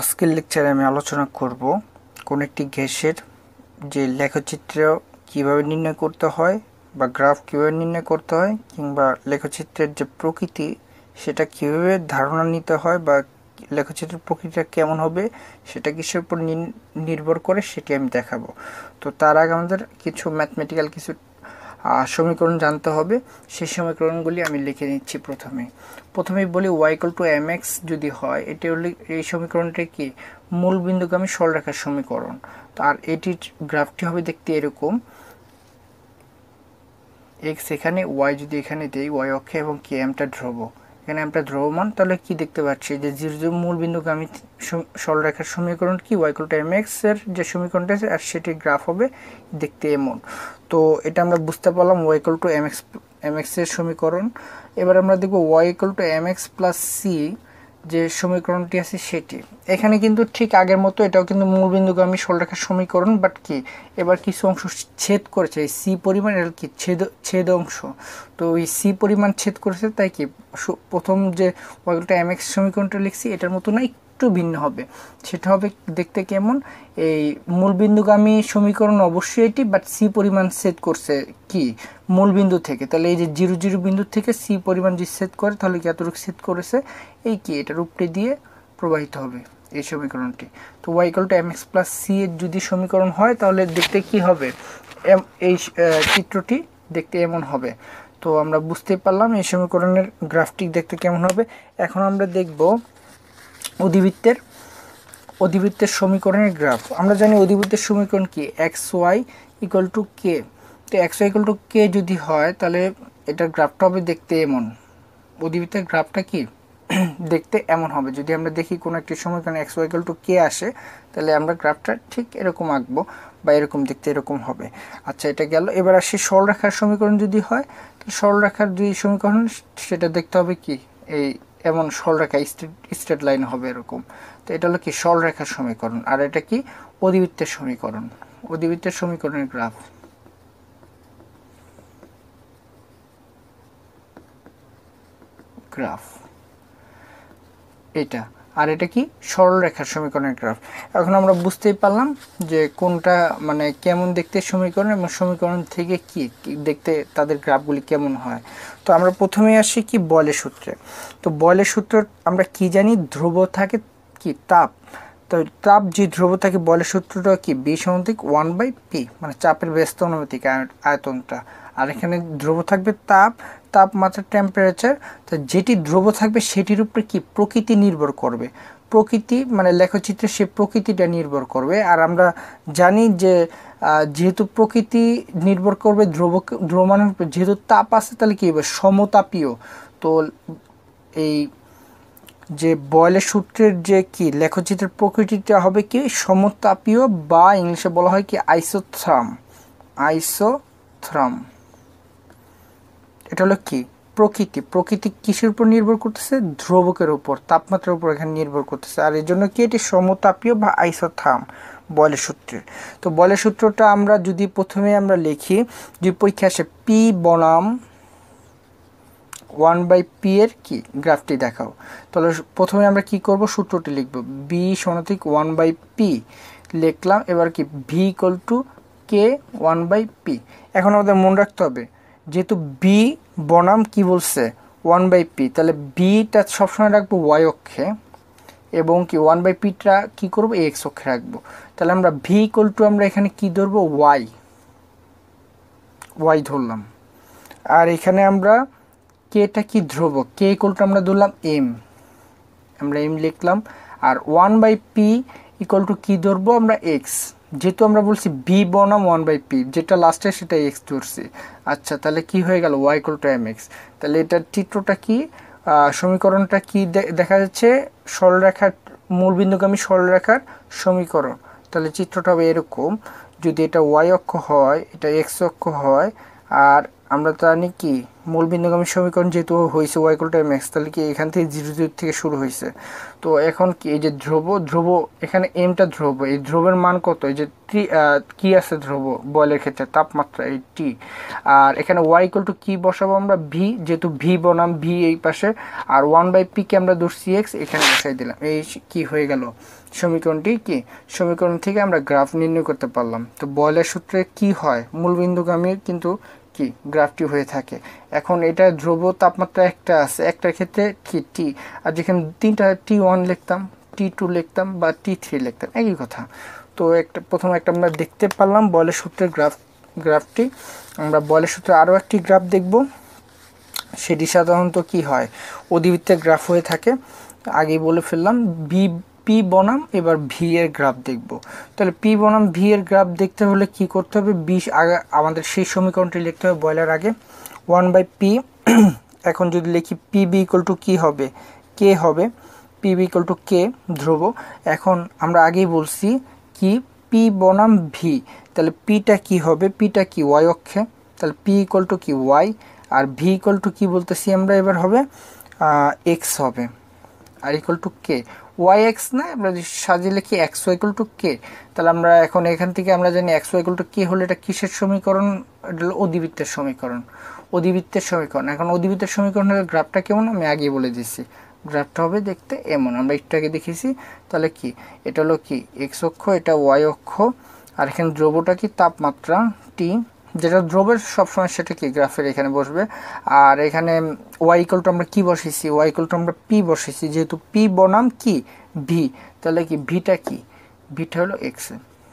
আজকের লেকচারে আমি আলোচনা করব কোন একটি গ্যাসের যে লেখচিত্র কিভাবে নির্ণয় করতে হয় বা গ্রাফ কীভাবে নির্ণয় করতে হয় কিংবা লেখচিত্রের যে প্রকৃতি সেটা কীভাবে ধারণা নিতে হয় বা লেখচিত্রের প্রকৃতিটা কেমন হবে সেটা কিসের উপর নির্ভর করে সেটি আমি দেখাবো তো তার আগে আমাদের কিছু ম্যাথমেটিক্যাল কিছু সমীকরণ জানতে হবে সেই সমীকরণগুলি আমি লিখে নিচ্ছি প্রথমে প্রথমেই বলি ওয়াইকল টু এম এক্স যদি হয় এটি হলে এই সমীকরণটি কি মূল আমি সরলরেখার সমীকরণ আর এটির গ্রাফটি হবে দেখতে এরকম এক্স এখানে ওয়াই যদি এখানে দেই ওয়াই অক্ষে এবং কে এমটা ধ্রব এখানে এমটা ধ্রবমান তাহলে কি দেখতে পাচ্ছি যে জিরো জিরো মূল বিন্দুগামী সরলরেখার সমীকরণ কি ওয়াইকল টু এম এক্সের যে সমীকরণটা আছে আর সেটির গ্রাফ হবে দেখতে এমন তো এটা আমরা বুঝতে পারলাম Y equal to M X M সমীকরণ এবার আমরা দেখব Y equal to M X plus C যে সমীকরণটি আছে সেটি এখানে কিন্তু ঠিক আগের মতো এটাও কিন্তু মূলবিন্দুগামী সরলরেখার সমীকরণ বাট কি এবার কিছু অংশ ছেদ করেছে এই সি পরিমাণ এটা কি ছেদ ছেদ অংশ তো এই সি পরিমাণ ছেদ করেছে তাই কি প্রথম যে ওয়াইলটা টু এমএক্স সমীকরণটা লিখছি এটার মতো না একটু ভিন্ন হবে সেটা হবে দেখতে কেমন এই মূলবিন্দুগামী সমীকরণ অবশ্যই এটি বাট সি পরিমাণ সেট করছে কি মূলবিন্দু থেকে তাহলে এই যে জিরো জিরো বিন্দু থেকে সি পরিমাণ যে সেট করে তাহলে কি সেট করেছে এই কি এটা রূপটি দিয়ে প্রবাহিত হবে এই সমীকরণটি তো Y equal to M X plus C এর যদি সমীকরণ হয় তাহলে দেখতে কি হবে এম এই চিত্রটি দেখতে এমন হবে তো আমরা বুঝতে পারলাম এই সমীকরণের গ্রাফটি দেখতে কেমন হবে এখন আমরা দেখব অধিবৃত্তের অধিবৃত্তের সমীকরণের গ্রাফ আমরা জানি অধিবৃত্তের সমীকরণ কি X Y equal to K তো X Y equal to K যদি হয় তাহলে এটার গ্রাফটা হবে দেখতে এমন অধিবৃত্তের গ্রাফটা কি দেখতে এমন হবে যদি আমরা দেখি কোনো একটি সমীকরণ এক্স ওয়াইকাল টু কে আসে তাহলে আমরা গ্রাফটা ঠিক এরকম আঁকবো বা এরকম দেখতে এরকম হবে আচ্ছা এটা গেল এবার আসি সরলরেখার সমীকরণ যদি হয় তো সরলরেখার দুই সমীকরণ সেটা দেখতে হবে কি এই এমন সরলরেখা স্ট্রেট লাইন হবে এরকম তো এটা হলো কি সরলরেখার সমীকরণ আর এটা কি অধিবৃত্তের সমীকরণ অধিবৃত্তের সমীকরণের গ্রাফ গ্রাফ এটা আর এটা কি সরল রেখার সমীকরণের গ্রাফ এখন আমরা বুঝতেই পারলাম যে কোনটা মানে কেমন দেখতে সমীকরণ এবং সমীকরণ থেকে কি দেখতে তাদের গ্রাফগুলি কেমন হয় তো আমরা প্রথমে আসি কি বলের সূত্রে তো বলের সূত্র আমরা কি জানি ধ্রুব থাকে কি তাপ তো তাপ যে ধ্রুব থাকে বলের সূত্রটা কি বি সমান্তিক ওয়ান বাই পি মানে চাপের ব্যস্ত অনুমাতিক আয়তনটা আর এখানে ধ্রুব থাকবে তাপ তাপমাত্রা টেম্পারেচার তো যেটি ধ্রুব থাকবে সেটির উপরে কি প্রকৃতি নির্ভর করবে প্রকৃতি মানে লেখচিত্রে সে প্রকৃতিটা নির্ভর করবে আর আমরা জানি যে যেহেতু প্রকৃতি নির্ভর করবে ধ্রুব ধ্রুবমানের উপর যেহেতু তাপ আছে তাহলে কী হবে সমতাপীয় তো এই যে বয়লের সূত্রের যে কি লেখচিত্রের প্রকৃতিটা হবে কি সমতাপীয় বা ইংলিশে বলা হয় কি আইসোথ্রাম আইসোথ্রাম এটা হলো কি প্রকৃতি প্রকৃতি কিসের উপর নির্ভর করতেছে ধ্রুবকের উপর তাপমাত্রার উপর এখানে নির্ভর করতেছে আর এর জন্য কি এটি সমতাপীয় বা আইসোথার্ম বলের সূত্রের তো বলের সূত্রটা আমরা যদি প্রথমে আমরা লিখি যদি পরীক্ষা আসে পি বনাম ওয়ান বাই পি এর কি গ্রাফটি দেখাও তাহলে প্রথমে আমরা কি করব সূত্রটি লিখব বি সমাতিক ওয়ান বাই পি লিখলাম এবার কি V equal to K one by P এখন আমাদের মনে রাখতে হবে যেহেতু বি বনাম কি বলছে ওয়ান বাই পি তাহলে বিটা সবসময় রাখবো ওয়াই অক্ষে এবং কি ওয়ান বাই পিটা কী করবো এক্স অক্ষে রাখবো তাহলে আমরা ভি ইকুয়াল টু আমরা এখানে কী ধরবো ওয়াই ওয়াই ধরলাম আর এখানে আমরা কেটা কি ধ্রুব কে ইকুয়াল টু আমরা ধরলাম এম আমরা এম লিখলাম আর one by P equal to কী ধরবো আমরা এক্স যেহেতু আমরা বলছি বি বনাম ওয়ান বাই পি যেটা লাস্টে সেটা এক্স ধরছি আচ্ছা তাহলে কি হয়ে গেল Y equal to M X তাহলে এটার চিত্রটা কি সমীকরণটা কি দেখা যাচ্ছে সরলরেখার মূলবিন্দুগামী সরলরেখার সমীকরণ তাহলে চিত্রটা হবে এরকম যদি এটা ওয়াই অক্ষ হয় এটা এক্স অক্ষ হয় আর আমরা জানি কি মূল বিন্দুগামী সমীকরণ যেহেতু হয়েছে ওয়াইকল টাইম এক্স তাহলে কি এখান থেকে জিরো জিরো থেকে শুরু হয়েছে তো এখন কি এই যে ধ্রুব ধ্রুব এখানে এমটা ধ্রুব এই ধ্রুবের মান কত এই যে টি কী আছে ধ্রুব বয়লের ক্ষেত্রে তাপমাত্রা এই টি আর এখানে ওয়াইকল টু কী বসাবো আমরা ভি যেহেতু ভি বনাম ভি এই পাশে আর ওয়ান বাই পিকে আমরা ধরছি এক্স এখানে বসাই দিলাম এই কি হয়ে গেল সমীকরণটি কি সমীকরণ থেকে আমরা গ্রাফ নির্ণয় করতে পারলাম তো বয়েলের সূত্রে কি হয় মূল বিন্দুগামীর কিন্তু কি গ্রাফটি হয়ে থাকে এখন এটা ধ্রুব তাপমাত্রা একটা আছে একটার ক্ষেত্রে কি টি আর যেখানে তিনটা টি ওয়ান লিখতাম টি টু লিখতাম বা টি থ্রি লিখতাম একই কথা তো একটা প্রথমে একটা আমরা দেখতে পারলাম বলের সূত্রের গ্রাফ গ্রাফটি আমরা বলের সূত্রে আরও একটি গ্রাফ দেখব সেটি সাধারণত কি হয় অধিবৃত্তের গ্রাফ হয়ে থাকে আগেই বলে ফেললাম বি পি বনাম এবার ভি এর গ্রাফ দেখব তাহলে পি বনাম ভি এর গ্রাফ দেখতে হলে কি করতে হবে বিশ আগে আমাদের সেই সমীকরণটি লিখতে হবে বয়লার আগে ওয়ান বাই পি এখন যদি লিখি পি বি ইকুয়াল টু কী হবে কে হবে P V equal to K ধ্রুব এখন আমরা আগেই বলছি কি পি বনাম ভি তাহলে পিটা কি হবে পিটা কি ওয়াই অক্ষে তাহলে পি ইকুয়াল টু কি ওয়াই আর ভি ইকুয়াল টু কী বলতেছি আমরা এবার হবে এক্স হবে আর equal to K Y X না আমরা সাজিয়ে লিখি এক্স ওয়াইকুল টু কে তাহলে আমরা এখন এখান থেকে আমরা জানি এক্স ওয়াইকুল টু কে হলে এটা কিসের সমীকরণ এটা হলো অধিবৃত্তের সমীকরণ অধিবৃত্তের সমীকরণ এখন অধিবৃত্তের হলে গ্রাফটা কেমন আমি আগে বলে দিয়েছি গ্রাফটা হবে দেখতে এমন আমরা একটু আগে দেখেছি তাহলে কি এটা হলো কি এক্স অক্ষ এটা ওয়াই অক্ষ আর এখানে দ্রব্যটা কি তাপমাত্রা টি যেটা ধ্রুবের সবসময় সেটা কি গ্রাফের এখানে বসবে আর এখানে ওয়াই ইকলটা আমরা কি বসেছি ওয়াই ইকলটা আমরা পি বসেছি যেহেতু পি বনাম কি ভি তাহলে কি ভিটা কি ভিটা হলো এক্স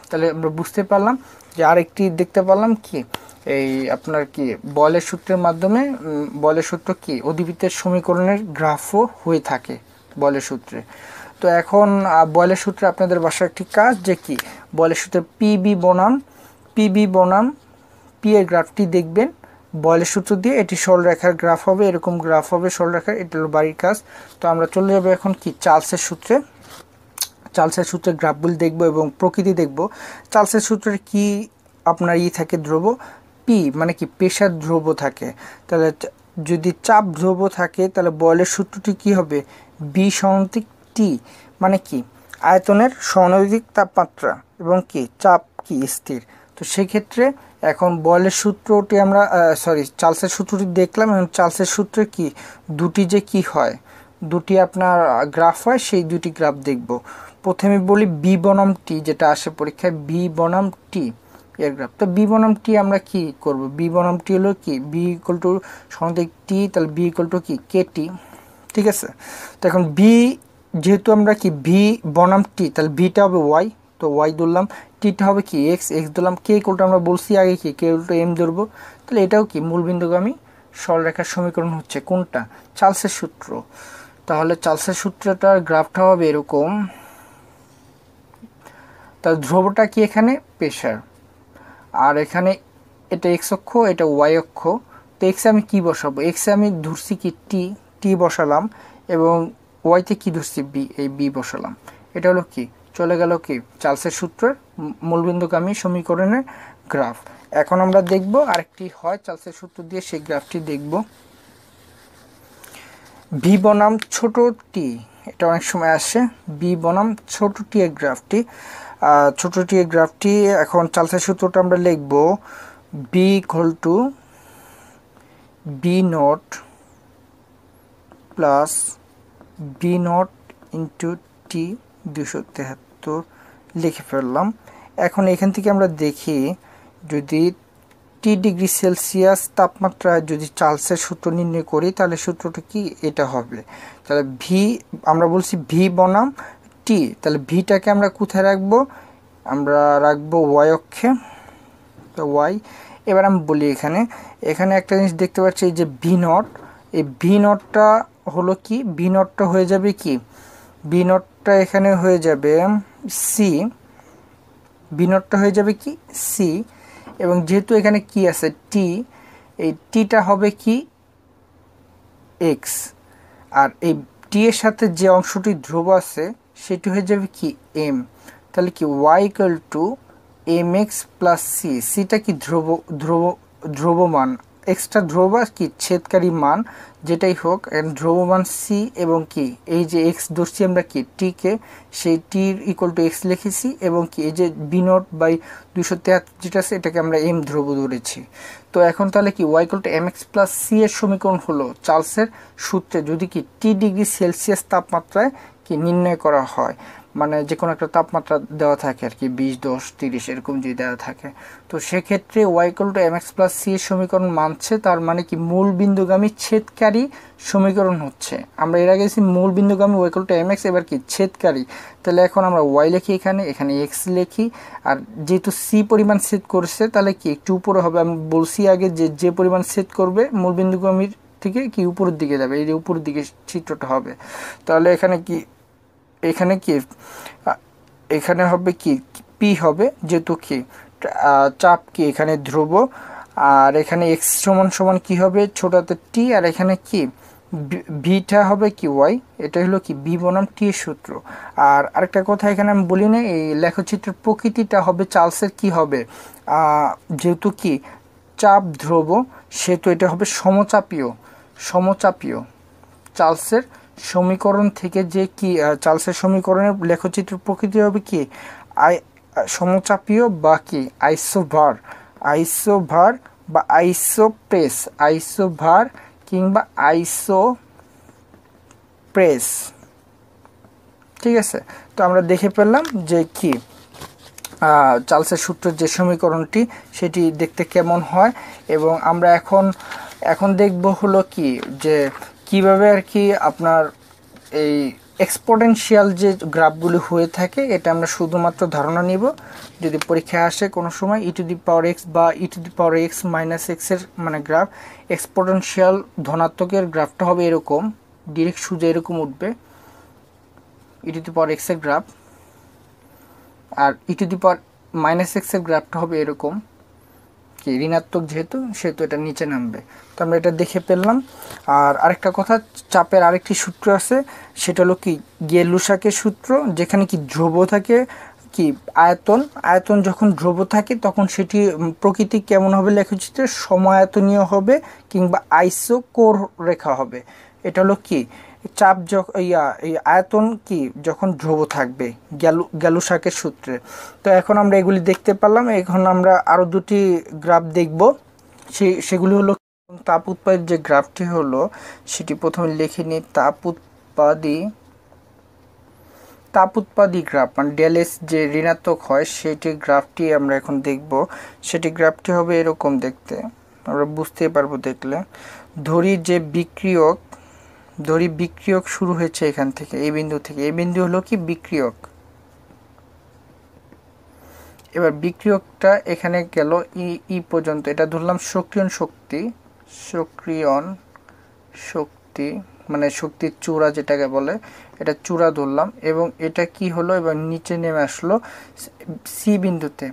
তাহলে আমরা বুঝতে পারলাম যে আরেকটি দেখতে পারলাম কি এই আপনার কি বলের সূত্রের মাধ্যমে বলের সূত্র কি অধিবৃত্তের সমীকরণের গ্রাফও হয়ে থাকে বলের সূত্রে তো এখন বলের সূত্রে আপনাদের বাসার একটি কাজ যে কি বলের সূত্রে পিবি বনাম পিবি বনাম পি এর গ্রাফটি দেখবেন বয়লের সূত্র দিয়ে এটি সরলরেখার গ্রাফ হবে এরকম গ্রাফ হবে সরলরেখার এটা হলো বাড়ির কাজ তো আমরা চলে যাবো এখন কি চার্লসের সূত্রে চার্লসের সূত্রে গ্রাফগুলি দেখব এবং প্রকৃতি দেখব চার্লসের সূত্রের কি আপনার ই থাকে ধ্রুব পি মানে কি পেশার ধ্রুব থাকে তাহলে যদি চাপ ধ্রুব থাকে তাহলে বয়লের সূত্রটি কি হবে বি সমানুপাতিক টি মানে কি আয়তনের সমানুপাতিক তাপমাত্রা এবং কি চাপ কি স্থির তো সেক্ষেত্রে এখন বয়েলের সূত্রটি আমরা সরি চার্লসের সূত্রটি দেখলাম এবং চার্লসের সূত্রে কি দুটি যে কি হয় দুটি আপনার গ্রাফ হয় সেই দুটি গ্রাফ দেখব প্রথমে বলি বি বনাম টি যেটা আসে পরীক্ষায় বি বনাম টি এর গ্রাফ তো বি বনাম টি আমরা কি করব বি বনাম টি হলো কি বি ইকুয়াল টু সমাধিক টি তাহলে বি ইকুয়াল টু কি কে টি ঠিক আছে তো এখন বি যেহেতু আমরা কি ভি বনাম টি তাহলে ভিটা হবে ওয়াই তো ওয়াই ধরলাম টিটা হবে কি এক্স এক্স ধরলাম কে কোলটা আমরা বলছি আগে কি কে উল্টো এম ধরবো তাহলে এটাও কি মূলবিন্দুগামী সরলরেখার সমীকরণ হচ্ছে কোনটা চার্লসের সূত্র তাহলে চার্লসের সূত্রটার গ্রাফটা হবে এরকম তার ধ্রুবটা কি এখানে প্রেশার আর এখানে এটা এক্স অক্ষ এটা ওয়াই অক্ষ তো এক্সে আমি কী বসাবো এক্সে আমি ধরছি কি টি টি বসালাম এবং ওয়াইতে কি ধরছি বি এই বি বসালাম এটা হলো কি চলে গেল কি চার্লসের সূত্রের মূলবিন্দুগামী সমীকরণের গ্রাফ এখন আমরা দেখব আরেকটি হয় চালসের সূত্র দিয়ে সেই গ্রাফটি দেখব বি বনাম ছোট টি এটা অনেক সময় আসে বি বনাম ছোট টি এর গ্রাফটি ছোট টি এর গ্রাফটি এখন চালসের সূত্রটা আমরা লিখব V equal to V nought plus V nought into T দুশো তেহাত্তর লিখে ফেললাম এখন এখান থেকে আমরা দেখি যদি টি ডিগ্রি সেলসিয়াস তাপমাত্রা যদি চার্লসের সূত্র নির্ণয় করি তাহলে সূত্রটা কি এটা হবে তাহলে ভি আমরা বলছি ভি বনাম টি তাহলে ভিটাকে আমরা কোথায় রাখব আমরা রাখবো ওয়াই অক্ষে তো ওয়াই এবার আমি বলি এখানে এখানে একটা জিনিস দেখতে পাচ্ছি যে ভি নট এই ভি নটটা হলো কি ভি নটটা হয়ে যাবে কি ভি নট নোটটা এখানে হয়ে যাবে সি বি হয়ে যাবে কি সি এবং যেহেতু এখানে কি আছে টি এই টিটা হবে কি এক্স আর এই টি এর সাথে যে অংশটি ধ্রুব আছে সেটি হয়ে যাবে কি এম তাহলে কি Y equal to M X plus C সিটা কি ধ্রুব ধ্রুব ধ্রুবমান এক্সট্রা ধ্রুব কি ছেদকারী মান যেটাই হোক ধ্রুবমান সি এবং কি এই যে এক্স ধরছি আমরা কি টিকে সেই টির ইকুয়াল টু এক্স লিখেছি এবং কি এই যে বি বাই দুশো তেহাত্তর যেটা আছে এটাকে আমরা এম ধ্রুব ধরেছি তো এখন তাহলে কি Y to M X plus C এর সমীকরণ হলো চার্লসের সূত্রে যদি কি টি ডিগ্রি সেলসিয়াস তাপমাত্রায় কি নির্ণয় করা হয় মানে যে কোনো একটা তাপমাত্রা দেওয়া থাকে আর কি বিশ দশ তিরিশ এরকম যদি দেওয়া থাকে তো সেক্ষেত্রে Y equal to M X plus C এর সমীকরণ মানছে তার মানে কি মূল বিন্দুগামী ছেদকারী সমীকরণ হচ্ছে আমরা এর আগে মূল বিন্দুগামী ওয়াইকল টু এম এক্স এবার কি ছেদকারী তাহলে এখন আমরা ওয়াই লিখি এখানে এখানে এক্স লিখি আর যেহেতু সি পরিমাণ ছেদ করছে তাহলে কি একটু উপরে হবে আমি বলছি আগে যে যে পরিমাণ ছেদ করবে মূল বিন্দুগামীর থেকে কি উপরের দিকে যাবে এই যে উপরের দিকে চিত্রটা হবে তাহলে এখানে কি এখানে কি এখানে হবে কি পি হবে যেহেতু কি চাপ কি এখানে ধ্রুব আর এখানে এক্স সমান সমান কী হবে ছোটাতে টি আর এখানে কি ভিটা হবে কি ওয়াই এটা হলো কি বি বনাম টি এর সূত্র আর আরেকটা কথা এখানে আমি বলি না এই লেখচিত্রের প্রকৃতিটা হবে চার্লসের কি হবে যেহেতু কি চাপ ধ্রুব সেহেতু এটা হবে সমচাপীয় সমচাপীয় চার্লসের সমীকরণ থেকে যে কি চার্লসের সমীকরণের লেখচিত্র প্রকৃতি হবে কি আই সমচাপীয় বা কি আইসোভার আইসোভার বা আইসো আইসো আইসোভার কিংবা আইসো প্রেস ঠিক আছে তো আমরা দেখে পেলাম যে কি চার্লসের সূত্রের যে সমীকরণটি সেটি দেখতে কেমন হয় এবং আমরা এখন এখন দেখব হলো কি যে কিভাবে আর কি আপনার এই এক্সপোটেন্সিয়াল যে গ্রাফগুলি হয়ে থাকে এটা আমরা শুধুমাত্র ধারণা নিব যদি পরীক্ষায় আসে কোনো সময় ই টু দি পাওয়ার এক্স বা E to the power X minus এক্সের মানে গ্রাফ এক্সপোটেন্সিয়াল ধনাত্মকের গ্রাফটা হবে এরকম ডিরেক্ট সুজে এরকম উঠবে ই টু দি পাওয়ার এক্সের গ্রাফ আর E to the power minus এক্সের গ্রাফটা হবে এরকম কি ঋণাত্মক যেহেতু সেহেতু এটা নিচে নামবে তো আমরা এটা দেখে পেলাম আর আরেকটা কথা চাপের আরেকটি সূত্র আছে সেটা হলো কি গেলুসাকের সূত্র যেখানে কি ধ্রুব থাকে কি আয়তন আয়তন যখন ধ্রুব থাকে তখন সেটি প্রকৃতি কেমন হবে লেখা উচিত সমায়তনীয় হবে কিংবা আইসো কোর রেখা হবে এটা হলো কি চাপ ইয়া এই আয়তন কি যখন ধ্রুব থাকবে গ্যালু গ্যালুশাকের সূত্রে তো এখন আমরা এগুলি দেখতে পেলাম এখন আমরা আরও দুটি গ্রাফ দেখব সে সেগুলি হলো তাপ উৎপাদের যে গ্রাফটি হলো সেটি প্রথমে লিখে নিই তাপ উৎপাদী তাপ উৎপাদী গ্রাফ মানে ডেলেস যে ঋণাত্মক হয় সেটি গ্রাফটি আমরা এখন দেখব সেটি গ্রাফটি হবে এরকম দেখতে আমরা বুঝতেই পারবো দেখলে ধরি যে বিক্রিয়ক দড়ি বিক্রিয়ক শুরু হয়েছে এখান থেকে এই বিন্দু থেকে এই বিন্দু হলো কি বিক্রিয়ক এবার বিক্রিয়কটা এখানে গেল ই ই পর্যন্ত এটা ধরলাম সক্রিয়ন শক্তি সক্রিয়ন শক্তি মানে শক্তির চূড়া যেটাকে বলে এটা চূড়া ধরলাম এবং এটা কি হলো এবার নিচে নেমে আসলো সি বিন্দুতে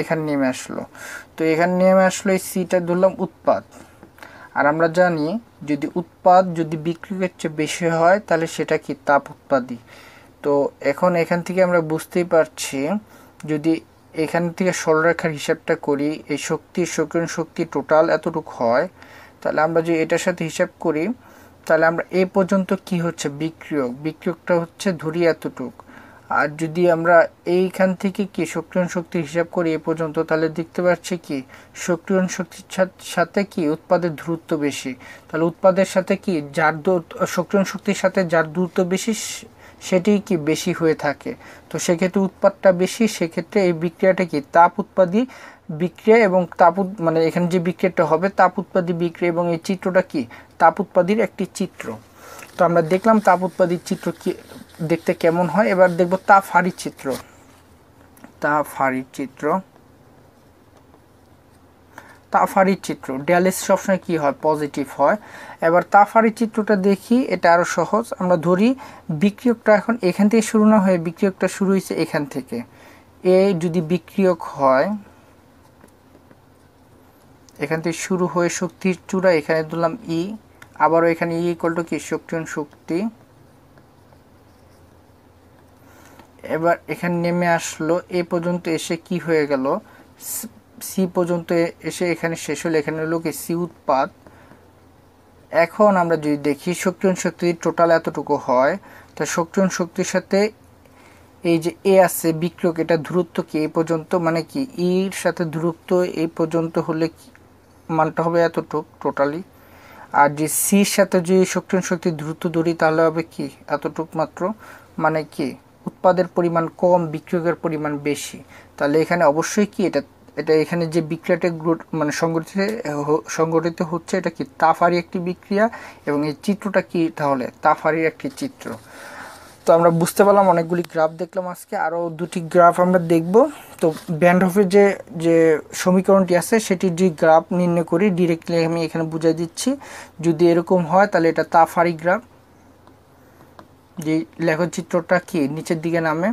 এখানে নেমে আসলো তো এখানে নেমে আসলো এই সিটা ধরলাম উৎপাদ আর আমরা জানি যদি উৎপাদ যদি বিক্রির চেয়ে বেশি হয় তাহলে সেটা কি তাপ উৎপাদী তো এখন এখান থেকে আমরা বুঝতেই পারছি যদি এখান থেকে সরলরেখার হিসাবটা করি এই শক্তি শোকরণ শক্তি টোটাল এতটুকু হয় তাহলে আমরা যদি এটার সাথে হিসাব করি তাহলে আমরা এ পর্যন্ত কি হচ্ছে বিক্রিয়ক বিক্রিয়কটা হচ্ছে ধরি এতটুকু আর যদি আমরা এইখান থেকে কি সক্রিয়ণ শক্তি হিসাব করি এ পর্যন্ত তাহলে দেখতে পাচ্ছি কি সক্রিয়ণ শক্তির সাথে কি উৎপাদের দূরত্ব বেশি তাহলে উৎপাদের সাথে কি যার সক্রিয়ণ শক্তির সাথে যার দূরত্ব বেশি সেটি কি বেশি হয়ে থাকে তো সেক্ষেত্রে উৎপাদটা বেশি সেক্ষেত্রে এই বিক্রিয়াটা কি তাপ উৎপাদী বিক্রিয়া এবং তাপ মানে এখানে যে বিক্রিয়াটা হবে তাপ উৎপাদী বিক্রিয়া এবং এই চিত্রটা কি তাপ উৎপাদীর একটি চিত্র তো আমরা দেখলাম তাপ উৎপাদীর চিত্র কি দেখতে কেমন হয় এবার দেখব তা ফাড়ির চিত্র তা ফাড়ির চিত্র তাফারির চিত্র ড্যালিস সবসময় কী হয় পজিটিভ হয় এবার তাফারির চিত্রটা দেখি এটা আরও সহজ আমরা ধরি বিক্রিয়কটা এখন এখান থেকে শুরু না হয়ে বিক্রিয়কটা শুরু হয়েছে এখান থেকে এ যদি বিক্রিয়ক হয় এখান থেকে শুরু হয়ে শক্তির চূড়া এখানে দিলাম ই e, আবারও এখানে ই e করলো কি শক্তি শক্তি এবার এখানে নেমে আসলো এ পর্যন্ত এসে কি হয়ে গেল সি পর্যন্ত এসে এখানে শেষ হলো এখানে হলো কি সি উৎপাদ এখন আমরা যদি দেখি শক্তিন শক্তির টোটাল এতটুকু হয় তো শক্তিন শক্তির সাথে এই যে এ আছে বিক্রক এটা দূরত্ব কি এ পর্যন্ত মানে কি ইর সাথে দূরত্ব এই পর্যন্ত হলে মানটা হবে এতটুক টোটালি আর যে সির সাথে যদি শক্তিন শক্তির দূরত্ব দূরি তাহলে হবে কি এতটুক মাত্র মানে কি উৎপাদের পরিমাণ কম বিক্রয়ের পরিমাণ বেশি তাহলে এখানে অবশ্যই কি এটা এটা এখানে যে বিক্রিয়াটা মানে সংগঠিত সংগঠিত হচ্ছে এটা কি তাফারি একটি বিক্রিয়া এবং এই চিত্রটা কি তাহলে তাফারির একটি চিত্র তো আমরা বুঝতে পারলাম অনেকগুলি গ্রাফ দেখলাম আজকে আরও দুটি গ্রাফ আমরা দেখব তো ব্যান্ডহফের যে যে সমীকরণটি আছে সেটি যে গ্রাফ নির্ণয় করি ডিরেক্টলি আমি এখানে বুঝাই দিচ্ছি যদি এরকম হয় তাহলে এটা তাফারি গ্রাফ যে লেখচিত্রটা কি নিচের দিকে নামে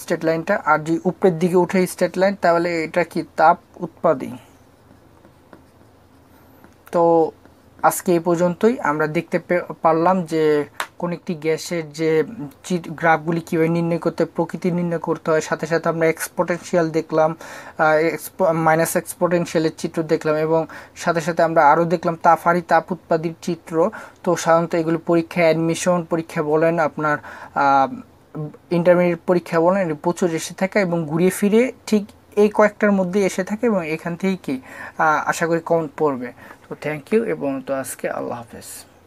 স্টেট লাইনটা আর যে উপরের দিকে উঠে স্টেট লাইন তাহলে এটা কি তাপ উৎপাদী তো আজকে এই পর্যন্তই আমরা দেখতে পারলাম যে কোন একটি গ্যাসের যে গ্রাফগুলি কীভাবে নির্ণয় করতে প্রকৃতি নির্ণয় করতে হয় সাথে সাথে আমরা এক্সপোটেন্সিয়াল দেখলাম মাইনাস এক্সপোটেন্সিয়ালের চিত্র দেখলাম এবং সাথে সাথে আমরা আরও দেখলাম তাফারি তাপ উৎপাদির চিত্র তো সাধারণত এগুলো পরীক্ষা অ্যাডমিশন পরীক্ষা বলেন আপনার ইন্টারমিডিয়েট পরীক্ষা বলেন প্রচুর এসে থাকে এবং ঘুরিয়ে ফিরে ঠিক এই কয়েকটার মধ্যে এসে থাকে এবং এখান থেকেই কি আশা করি কমেন্ট পড়বে তো থ্যাংক ইউ এবং তো আজকে আল্লাহ হাফেজ